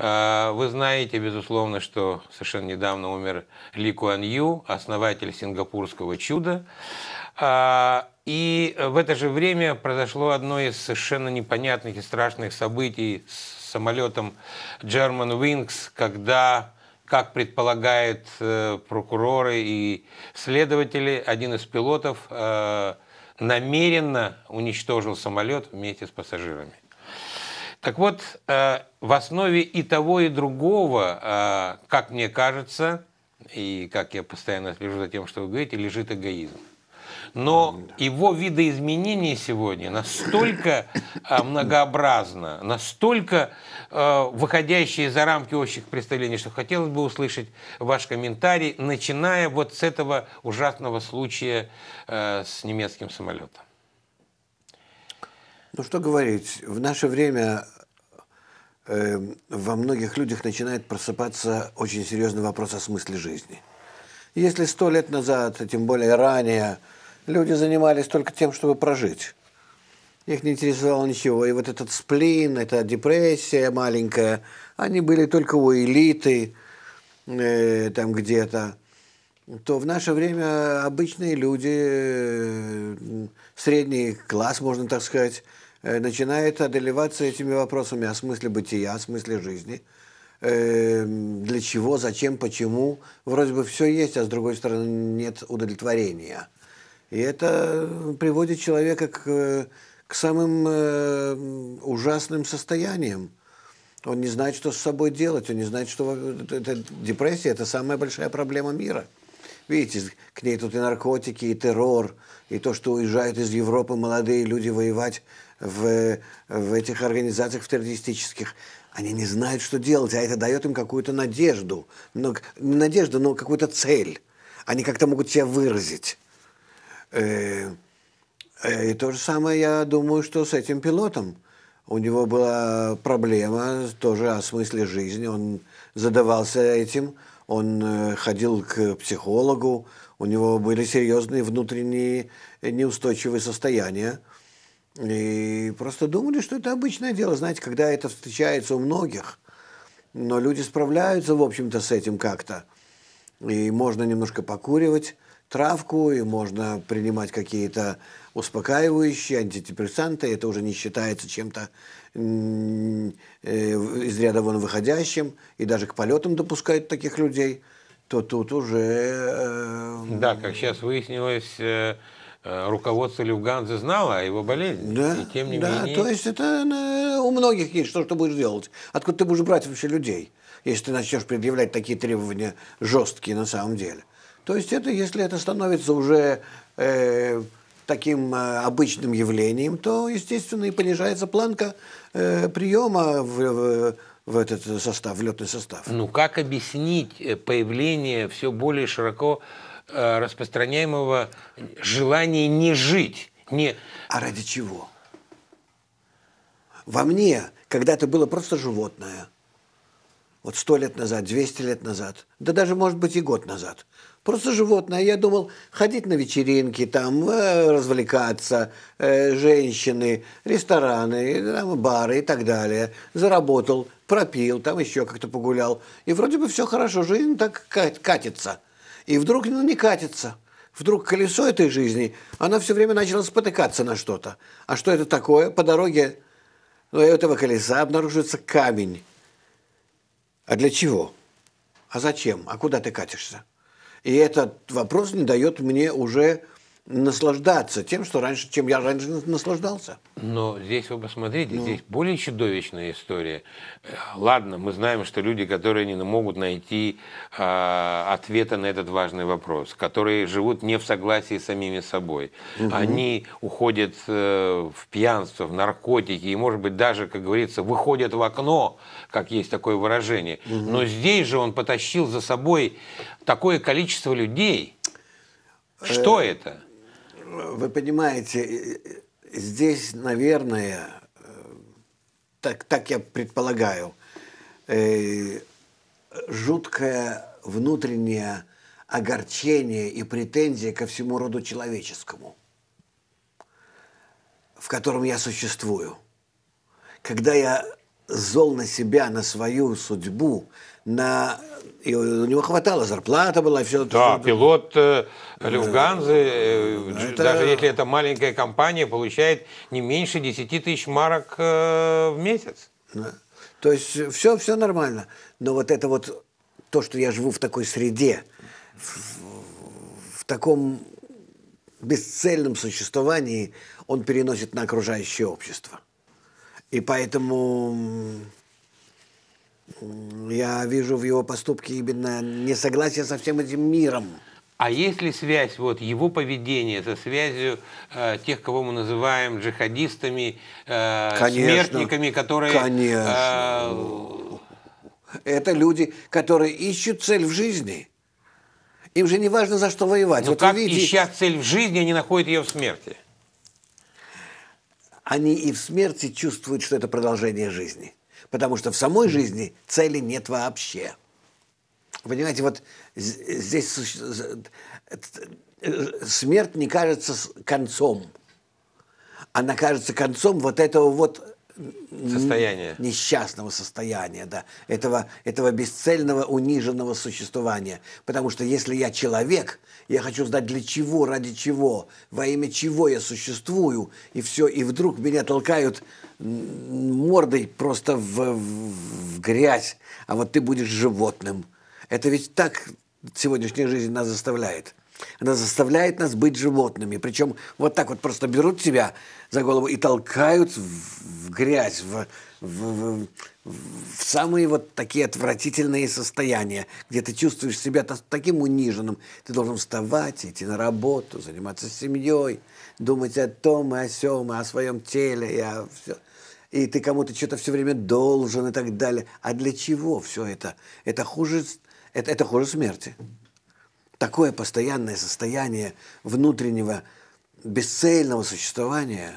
А, вы знаете, безусловно, что совершенно недавно умер Ли Куан Ю, основатель сингапурского чуда. А, и в это же время произошло одно из совершенно непонятных и страшных событий с самолетом German Wings, когда как предполагают э, прокуроры и следователи, один из пилотов э, намеренно уничтожил самолет вместе с пассажирами. Так вот, э, в основе и того, и другого, э, как мне кажется, и как я постоянно слежу за тем, что вы говорите, лежит эгоизм. Но его видоизменение сегодня настолько э, многообразно, настолько выходящее за рамки общих представлений, что хотелось бы услышать ваш комментарий, начиная вот с этого ужасного случая с немецким самолетом. Ну что говорить, в наше время э, во многих людях начинает просыпаться очень серьезный вопрос о смысле жизни. Если сто лет назад, и а тем более ранее, люди занимались только тем, чтобы прожить, их не интересовало ничего. И вот этот сплин, эта депрессия маленькая, они были только у элиты э, там где-то то в наше время обычные люди, э, средний класс, можно так сказать, э, начинает одолеваться этими вопросами о смысле бытия, о смысле жизни. Э, для чего, зачем, почему. Вроде бы все есть, а с другой стороны нет удовлетворения. И это приводит человека к, к самым ужасным состояниям. Он не знает, что с собой делать, он не знает, что это, депрессия – это самая большая проблема мира – Видите, к ней тут и наркотики, и террор, и то, что уезжают из Европы молодые люди воевать в, в этих организациях в террористических. Они не знают, что делать, а это дает им какую-то надежду. Но, не надежду, но какую-то цель. Они как-то могут себя выразить. Э, э, и то же самое, я думаю, что с этим пилотом. У него была проблема тоже о смысле жизни. Он задавался этим он э, ходил к психологу, у него были серьезные внутренние э, неустойчивые состояния. И просто думали, что это обычное дело, знаете, когда это встречается у многих. Но люди справляются, в общем-то, с этим как-то. И можно немножко покуривать, травку, и можно принимать какие-то успокаивающие, антидепрессанты. Это уже не считается чем-то э, из ряда вон выходящим, и даже к полетам допускают таких людей, то тут уже... Э, да, как сейчас выяснилось, э, руководство Люфганзе знало о его болезни. Да, и тем не да менее... то есть это ну, у многих есть, что, что будешь делать. Откуда ты будешь брать вообще людей, если ты начнешь предъявлять такие требования жесткие на самом деле? То есть это, если это становится уже э, таким э, обычным явлением, то, естественно, и понижается планка э, приема в, в, в этот состав, в летный состав. Ну как объяснить э, появление все более широко э, распространяемого желания не жить? Не... А ради чего? Во мне когда-то было просто животное – вот сто лет назад, 200 лет назад, да даже, может быть, и год назад. Просто животное. Я думал, ходить на вечеринки, там, э, развлекаться, э, женщины, рестораны, там, бары и так далее. Заработал, пропил, там еще как-то погулял. И вроде бы все хорошо, жизнь так катится. И вдруг ну, не катится. Вдруг колесо этой жизни, она все время начала спотыкаться на что-то. А что это такое? По дороге ну, этого колеса обнаруживается камень. А для чего? А зачем? А куда ты катишься? И этот вопрос не дает мне уже наслаждаться тем, что раньше, чем я раньше наслаждался. Но здесь вы посмотрите, ну. здесь более чудовищная история. Э, ладно, мы знаем, что люди, которые не могут найти э, ответа на этот важный вопрос, которые живут не в согласии с самими собой, угу. они уходят э, в пьянство, в наркотики и, может быть, даже, как говорится, выходят в окно, как есть такое выражение. Угу. Но здесь же он потащил за собой такое количество людей. Что э... это? Вы понимаете, здесь, наверное, э, так, так я предполагаю, э, жуткое внутреннее огорчение и претензия ко всему роду человеческому, в котором я существую. Когда я зол на себя, на свою судьбу, на и у него хватало, зарплата была, все. Да, это... пилот э, Люфганзы, э, э это... даже если это маленькая компания, получает не меньше 10 тысяч марок э, в месяц. Да. То есть все, все нормально. Но вот это вот то, что я живу в такой среде, в, в таком бесцельном существовании, он переносит на окружающее общество. И поэтому я вижу в его поступке именно несогласие со всем этим миром. А есть ли связь вот его поведения со связью э, тех, кого мы называем джихадистами, э, конечно, смертниками, которые... Э, конечно. Э, Это люди, которые ищут цель в жизни. Им же не важно, за что воевать. Но ну вот как видите... ища цель в жизни, они находят ее в смерти они и в смерти чувствуют, что это продолжение жизни. Потому что в самой жизни цели нет вообще. Понимаете, вот здесь э, смерть не кажется концом. Она кажется концом вот этого вот состояния. несчастного состояния, да, этого, этого бесцельного, униженного существования. Потому что если я человек, я хочу знать для чего, ради чего, во имя чего я существую, и все, и вдруг меня толкают мордой просто в, в, в грязь, а вот ты будешь животным. Это ведь так сегодняшняя жизнь нас заставляет. Она заставляет нас быть животными. Причем вот так вот просто берут тебя за голову и толкают в, в грязь, в, в, в, в самые вот такие отвратительные состояния, где ты чувствуешь себя таким униженным. Ты должен вставать, идти на работу, заниматься семьей, думать о том и о сём, и о своем теле, и о все, и ты кому-то что-то все время должен и так далее. А для чего все это? Это хуже, это, это хуже смерти такое постоянное состояние внутреннего бесцельного существования